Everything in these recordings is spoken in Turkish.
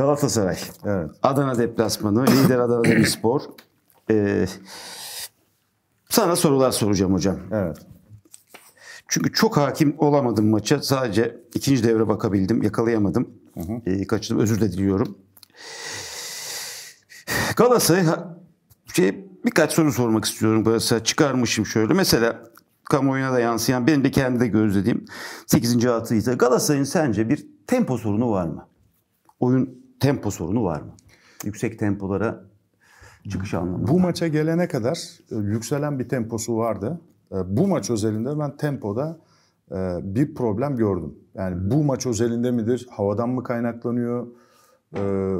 Galatasaray. Evet. Adana deplasmanı. Lider Adana Demirspor. Ee, sana sorular soracağım hocam. Evet. Çünkü çok hakim olamadım maça. Sadece ikinci devre bakabildim. Yakalayamadım. Hı hı. Ee, kaçtım. Özür de diliyorum. Galatasaray şey, birkaç soru sormak istiyorum Galatasaray. Çıkarmışım şöyle. Mesela kamuoyuna da yansıyan benim de kendi de gözlediğim 8. hatıydı. Galatasaray'ın sence bir tempo sorunu var mı? Oyun tempo sorunu var mı? Yüksek tempolara çıkış anlamında. Bu maça gelene kadar e, yükselen bir temposu vardı. E, bu maç özelinde ben tempoda e, bir problem gördüm. Yani bu maç özelinde midir? Havadan mı kaynaklanıyor?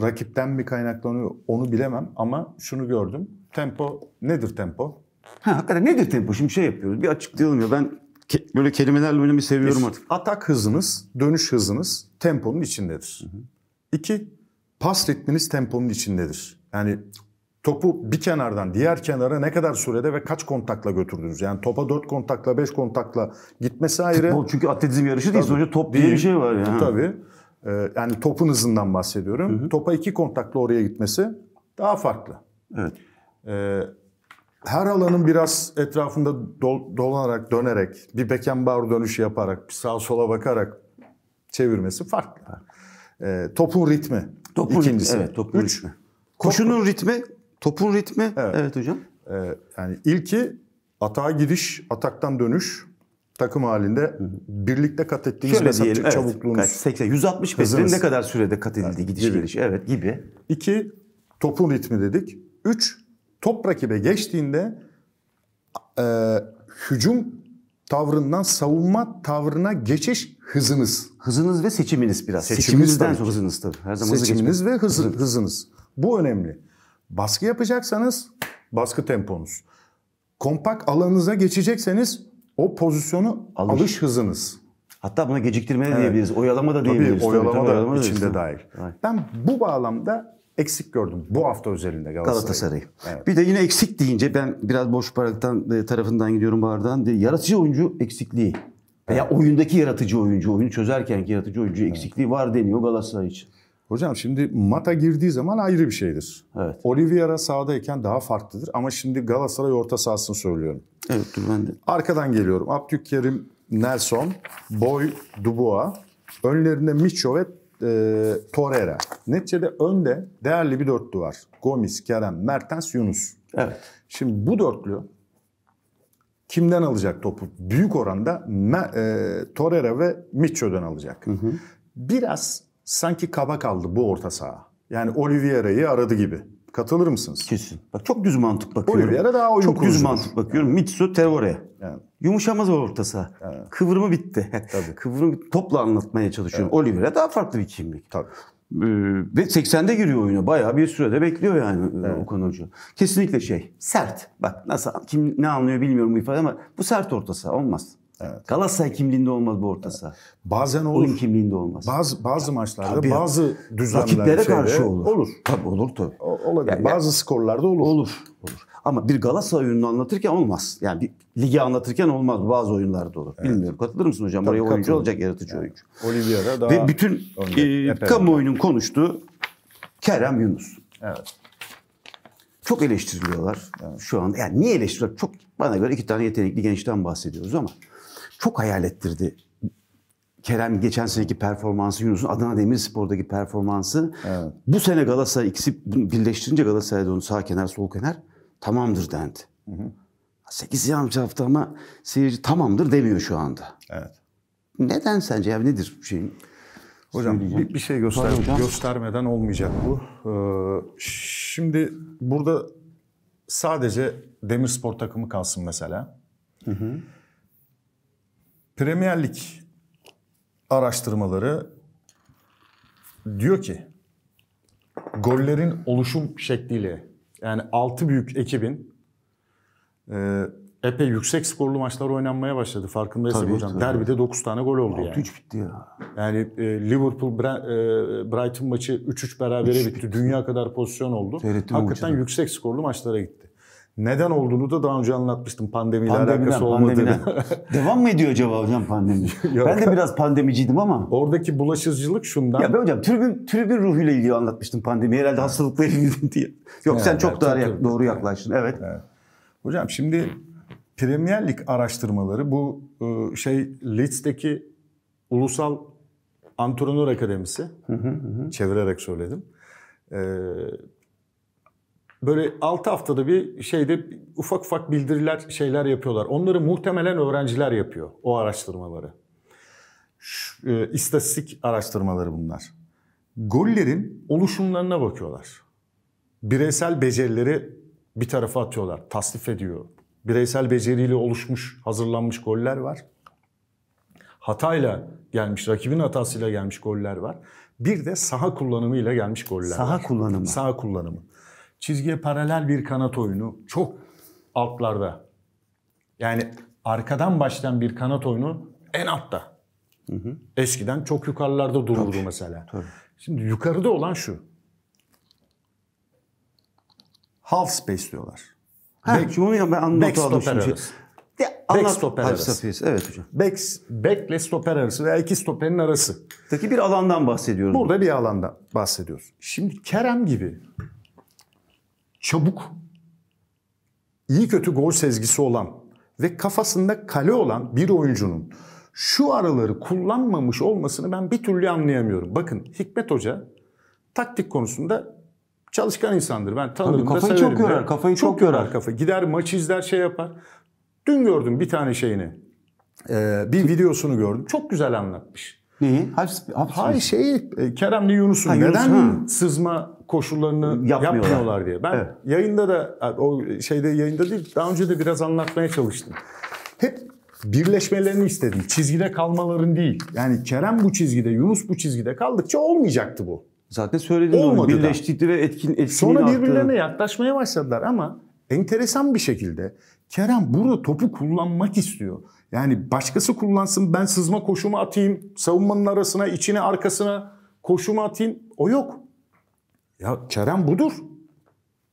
Rakipten mi kaynaklanıyor? Onu bilemem ama şunu gördüm. Tempo nedir tempo? Ha, hakikaten nedir tempo? Şimdi şey yapıyoruz. Bir açıklayalım ya. Ben ke- böyle kelimelerle oynamayı seviyorum artık. Atak hızınız, dönüş hızınız temponun içindedir. Hı hı. İki, pas ritminiz temponun içindedir. Yani topu bir kenardan diğer kenara ne kadar sürede ve kaç kontakla götürdünüz? Yani topa 4 kontakla 5 kontakla gitmesi ayrı. Futbol çünkü atletizm yarışı tabii, değil. Sonuçta top diye bir şey var. Yani. Tabii. Ee, yani topun hızından bahsediyorum. Hı hı. Topa 2 kontakla oraya gitmesi daha farklı. Evet. Ee, her alanın biraz etrafında dol, dolanarak, dönerek, bir Beckenbauer dönüşü yaparak, bir sağa sola bakarak çevirmesi farklı. E, topun ritmi. Topun İkincisi. Ritmi, evet, topun Üç, ritmi. Koşunun top... ritmi, topun ritmi. Evet, evet hocam. E, yani ilki atağa gidiş, ataktan dönüş takım halinde birlikte kat ettiğiniz Şöyle mesela diyelim, çabukluğunuz. Evet, 80, 160 metrenin ne kadar sürede kat edildi yani, gidiş geliş. Evet gibi. İki, topun ritmi dedik. Üç, top rakibe geçtiğinde e, hücum tavrından savunma tavrına geçiş Hızınız. Hızınız ve seçiminiz biraz. Seçiminiz Seçiminizden sonra hızınız tabii. Her zaman Seçiminiz ve hızı, hızınız. hızınız. Bu önemli. Baskı yapacaksanız baskı temponuz. Kompak alanınıza geçecekseniz o pozisyonu alış, alış hızınız. Hatta buna geciktirme de evet. diyebiliriz. Oyalama da diyebiliriz. Tabii, oyalama, tabii, da, oyalama da içinde da. dahil. Aynen. Ben bu bağlamda eksik gördüm bu hafta özelinde Galatasaray. Galatasaray. Evet. Bir de yine eksik deyince ben biraz boş bardaktan tarafından gidiyorum bardağın. Yaratıcı oyuncu eksikliği. Veya oyundaki yaratıcı oyuncu, oyunu çözerkenki yaratıcı oyuncu eksikliği var deniyor Galatasaray için. Hocam şimdi Mata girdiği zaman ayrı bir şeydir. Evet. Olivier'a sağdayken daha farklıdır ama şimdi Galatasaray orta sahasını söylüyorum. Evet dur ben de. Arkadan geliyorum. Abdülkerim, Nelson, Boy, Dubois. Önlerinde Micho ve e, Torreira. Neticede önde değerli bir dörtlü var. Gomis, Kerem, Mertens, Yunus. Evet. Şimdi bu dörtlü kimden alacak topu? Büyük oranda e, Torreira ve Mitcho'dan alacak. Hı hı. Biraz sanki kaba kaldı bu orta saha. Yani Oliveira'yı aradı gibi. Katılır mısınız? Kesin. Bak çok düz mantık bakıyorum. Oliveira daha oyun Çok kurucudur. düz mantık bakıyorum. Yani. Mitsu Terore. Yani. Yumuşamaz o orta saha. Yani. Kıvrımı bitti. Tabii. Kıvrımı topla anlatmaya çalışıyorum. Evet. Oliveira daha farklı bir kimlik. Tabii. Ee, ve 80'de giriyor oyuna. Bayağı bir sürede bekliyor yani e, evet. Okan Hoca. Kesinlikle şey sert. Bak nasıl kim ne anlıyor bilmiyorum bu ifade ama bu sert ortası olmaz. Evet. Galatasaray kimliğinde olmaz bu ortası. Evet. Bazen olur. Oyun kimliğinde olmaz. Bazı bazı maçlarda tabii. bazı düzenlerde karşı olur. Olur. Tabii olur tabii. O, olabilir. Yani, bazı yani, skorlarda olur. Olur. Olur. Ama bir Galatasaray oyununu anlatırken olmaz. Yani bir ligi anlatırken olmaz. Bazı oyunlarda olur. Evet. Bilmiyorum. Katılır mısın hocam? Tabii Oraya katılır. oyuncu olacak yaratıcı yani. oyuncu. Oliveira daha... Ve bütün e, kamuoyunun konuştuğu Kerem Yunus. Evet. Çok eleştiriliyorlar evet. şu anda. Yani niye eleştiriyorlar? Çok bana göre iki tane yetenekli gençten bahsediyoruz ama çok hayal ettirdi Kerem geçen seneki performansı, Yunus'un Adana Demirspor'daki performansı. Evet. Bu sene Galatasaray ikisi birleştirince Galatasaray'da onu sağ kenar, sol kenar. Tamamdır dendi. Hı hı. 8 yarımcı hafta ama seyirci tamamdır demiyor şu anda. Evet. Neden sence ya nedir şeyin? Hocam bir, bir şey göster hocam. göstermeden olmayacak bu. Ee, şimdi burada sadece Demirspor takımı kalsın mesela. Hı hı. Premier Lig araştırmaları diyor ki gollerin oluşum şekliyle yani 6 büyük ekibin e, epey yüksek skorlu maçlar oynanmaya başladı. Farkındaysak tabii, hocam. Tabii. Derbide 9 tane gol oldu yani. 3 bitti ya. Yani e, Liverpool Bra e, Brighton maçı 3-3 berabere bitti. bitti. Dünya kadar pozisyon oldu. Seyrettim Hakikaten yüksek skorlu maçlara gitti. Neden olduğunu da daha önce anlatmıştım pandemiyle pandemiden, alakası olmadığını. Devam mı ediyor acaba hocam pandemi? ben de biraz pandemiciydim ama. Oradaki bulaşıcılık şundan. Ya ben hocam tribün, tribün ruhuyla ilgili anlatmıştım pandemi. Herhalde hastalıkla ilgili diye. Yok yani, sen çok daha yak, doğru yaklaştın. Evet. evet. Hocam şimdi Premier Lig araştırmaları bu e, şey Leeds'teki Ulusal Antrenör Akademisi hı hı hı. çevirerek söyledim. Ee, böyle 6 haftada bir şeyde ufak ufak bildiriler şeyler yapıyorlar. Onları muhtemelen öğrenciler yapıyor o araştırmaları. Şu, e, istatistik araştırmaları bunlar. Gollerin oluşumlarına bakıyorlar. Bireysel becerileri bir tarafa atıyorlar, tasnif ediyor. Bireysel beceriyle oluşmuş, hazırlanmış goller var. Hatayla gelmiş, rakibin hatasıyla gelmiş goller var. Bir de saha kullanımıyla gelmiş goller saha var. Saha kullanımı. Saha kullanımı çizgiye paralel bir kanat oyunu çok altlarda. Yani arkadan başlayan bir kanat oyunu en altta. Hı hı. Eskiden çok yukarılarda dururdu tabii, mesela. Tabii. Şimdi yukarıda olan şu. Half space diyorlar. Ha, back, şunu ben anlatı şimdi. De, back stoper arası. Evet hocam. Back, back ile stoper arası veya iki stoperin arası. Taki bir alandan bahsediyoruz. Burada bir alandan bahsediyoruz. Şimdi Kerem gibi çabuk, iyi kötü gol sezgisi olan ve kafasında kale olan bir oyuncunun şu araları kullanmamış olmasını ben bir türlü anlayamıyorum. Bakın Hikmet Hoca taktik konusunda çalışkan insandır. Ben tanırım Tabii, kafayı da severim. Çok yorar, kafayı çok, çok yorar. yorar. Kafa. Gider maç izler şey yapar. Dün gördüm bir tane şeyini. Ee, bir videosunu gördüm. Çok güzel anlatmış. Neyi? Haps, haps Hayır şeyi e, Kerem'le Yunus'un ha, Yunus, neden ha. sızma koşullarını yapmıyorlar, yapmıyorlar diye. Ben evet. yayında da o şeyde yayında değil daha önce de biraz anlatmaya çalıştım. Hep birleşmelerini istedim. Çizgide kalmaların değil. Yani Kerem bu çizgide, Yunus bu çizgide kaldıkça olmayacaktı bu. Zaten söyledim Olmadı onu. Birleştikleri ve etkin, etkinliği Sonra birbirlerine arttı. yaklaşmaya başladılar ama enteresan bir şekilde Kerem burada topu kullanmak istiyor. Yani başkası kullansın ben sızma koşumu atayım. Savunmanın arasına, içine, arkasına koşumu atayım. O yok. Ya Kerem budur.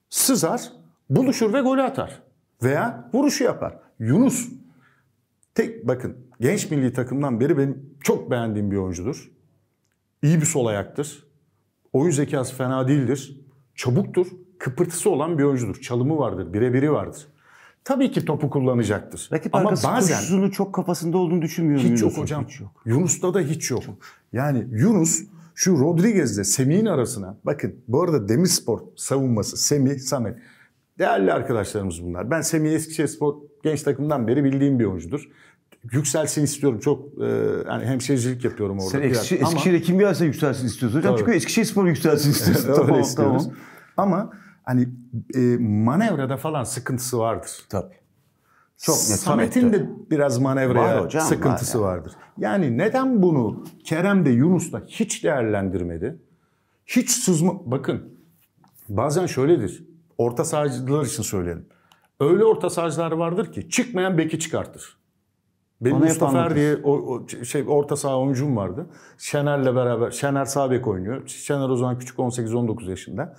Sızar, buluşur ve golü atar. Veya vuruşu yapar. Yunus. Tek bakın genç milli takımdan beri benim çok beğendiğim bir oyuncudur. İyi bir sol ayaktır. Oyun zekası fena değildir. Çabuktur. Kıpırtısı olan bir oyuncudur. Çalımı vardır. Birebiri vardır. Tabii ki topu kullanacaktır. Rakip Ama bazen koşusunu çok kafasında olduğunu düşünmüyorum. Hiç yok hocam. Hiç yok. Yunus'ta da hiç yok. Yani Yunus şu Rodriguez'le Semih'in arasına bakın bu arada Demirspor savunması Semih, Samet değerli arkadaşlarımız bunlar. Ben Semih Eskişehirspor genç takımdan beri bildiğim bir oyuncudur yükselsin istiyorum. Çok e, yani hemşericilik yapıyorum orada. Sen Eskişehir, Eskişehir'e kim gelirse yükselsin istiyorsun hocam. Tabii. Çünkü Eskişehir Spor yükselsin istiyorsun. tamam, tamam. Ama hani e, manevrada falan sıkıntısı vardır. Tabii. Çok net. Samet'in de biraz manevraya var hocam, sıkıntısı var yani. vardır. Yani neden bunu Kerem de Yunus da hiç değerlendirmedi? Hiç sızma... Bakın bazen şöyledir. Orta sahacılar için söyleyelim. Öyle orta sahacılar vardır ki çıkmayan beki çıkartır. Benim Onu Mustafa er diye o, o, şey, orta saha oyuncum vardı. Şener'le beraber, Şener Sabek oynuyor. Şener o zaman küçük 18-19 yaşında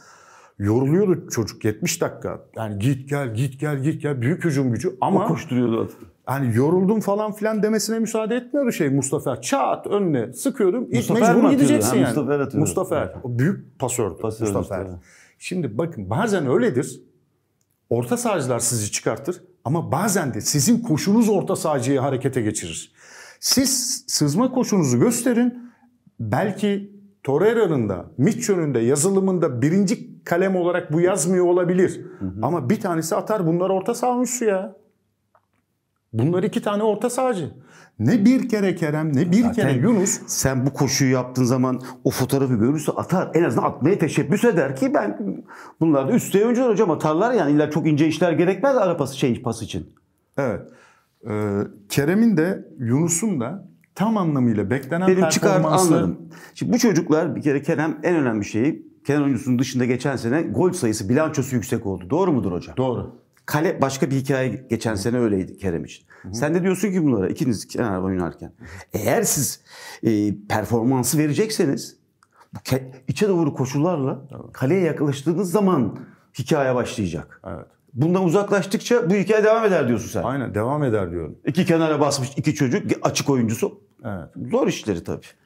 yoruluyordu çocuk 70 dakika. Yani git gel git gel git gel büyük hücum gücü ama o koşturuyordu artık. Yani yoruldum falan filan demesine müsaade etmiyor şey Mustafa. Çat önüne sıkıyordum. Mustafa mecbur gideceksin yani. Mustafa atıyordu. Mustafa O büyük pasördü. Pasör Mustafa Şimdi bakın bazen öyledir. Orta sahacılar sizi çıkartır ama bazen de sizin koşunuz orta sahacıyı harekete geçirir. Siz sızma koşunuzu gösterin. Belki Torreira'nın da Mitchell'ün de yazılımında birinci kalem olarak bu yazmıyor olabilir. Hı hı. Ama bir tanesi atar bunlar orta saha ya. Bunlar iki tane orta sahacı. Ne bir kere Kerem ne bir Zaten kere Yunus. Sen bu koşuyu yaptığın zaman o fotoğrafı görürse atar. En azından atmaya teşebbüs eder ki ben bunlar da üstte oyuncular hocam atarlar yani illa çok ince işler gerekmez ara pası şey pas için. Evet. Ee, Kerem'in de Yunus'un da tam anlamıyla beklenen Benim performansı... Çıkar, anladım. Şimdi bu çocuklar bir kere Kerem en önemli şeyi kenar oyuncusunun dışında geçen sene gol sayısı bilançosu yüksek oldu. Doğru mudur hocam? Doğru. Kale başka bir hikaye geçen sene öyleydi Kerem için. Hı hı. Sen de diyorsun ki bunlara ikiniz kenar oynarken. Eğer siz e, performansı verecekseniz bu ke- içe doğru koşularla kaleye yaklaştığınız zaman hikaye başlayacak. Evet. Bundan uzaklaştıkça bu hikaye devam eder diyorsun sen. Aynen devam eder diyorum. İki kenara basmış iki çocuk açık oyuncusu. Evet. Zor işleri tabii.